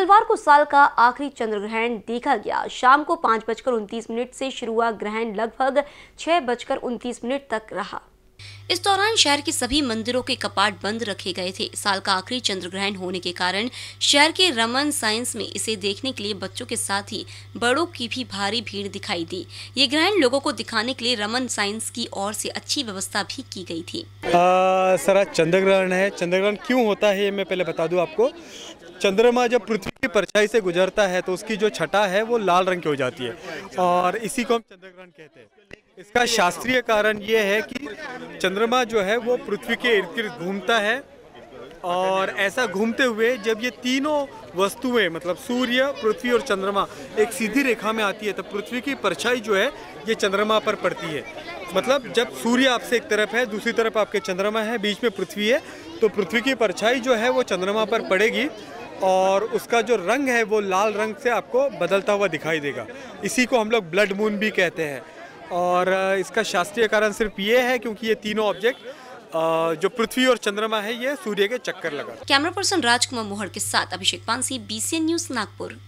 मंगलवार को साल का आखिरी चंद्र ग्रहण देखा गया शाम को पांच बजकर उनतीस मिनट से शुरू हुआ ग्रहण लगभग छह बजकर उनतीस मिनट तक रहा इस दौरान शहर के सभी मंदिरों के कपाट बंद रखे गए थे साल का आखिरी चंद्र ग्रहण होने के कारण शहर के रमन साइंस में इसे देखने के लिए बच्चों के साथ ही बड़ों की भी भारी भीड़ दिखाई दी ये ग्रहण लोगों को दिखाने के लिए रमन साइंस की ओर से अच्छी व्यवस्था भी की गई थी सर चंद्र ग्रहण है चंद्र ग्रहण क्यूँ होता है ये मैं पहले बता दू आपको चंद्रमा जब पृथ्वी की परछाई से गुजरता है तो उसकी जो छटा है वो लाल रंग की हो जाती है और इसी को हम चंद्रग्रहण कहते हैं इसका शास्त्रीय कारण ये है कि चंद्रमा जो है वो पृथ्वी के इर्द गिर्द घूमता है और ऐसा घूमते हुए जब ये तीनों वस्तुएं मतलब सूर्य पृथ्वी और चंद्रमा एक सीधी रेखा में आती है तब पृथ्वी की परछाई जो है ये चंद्रमा पर पड़ती है मतलब जब सूर्य आपसे एक तरफ है दूसरी तरफ आपके चंद्रमा है बीच में पृथ्वी है तो पृथ्वी की परछाई जो है वो चंद्रमा पर पड़ेगी और उसका जो रंग है वो लाल रंग से आपको बदलता हुआ दिखाई देगा इसी को हम लोग ब्लड मून भी कहते हैं और इसका शास्त्रीय कारण सिर्फ ये है क्योंकि ये तीनों ऑब्जेक्ट जो पृथ्वी और चंद्रमा है ये सूर्य के चक्कर लगा कैमरा पर्सन राजकुमार मोहर के साथ अभिषेक पानसी बीसीएन न्यूज नागपुर